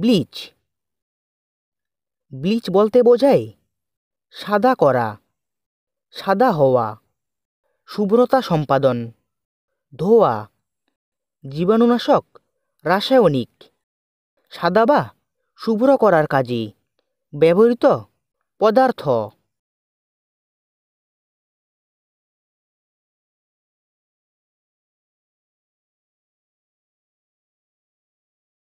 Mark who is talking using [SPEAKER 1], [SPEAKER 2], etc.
[SPEAKER 1] bleach bleach বলতে বোঝায় সাদা করা সাদা হওয়া শুভ্রতা সম্পাদন ধোয়া জীবাণুনাশক রাসায়নিক সাদা বা শুভ্র করার কাজে ব্যবহৃত
[SPEAKER 2] পদার্থ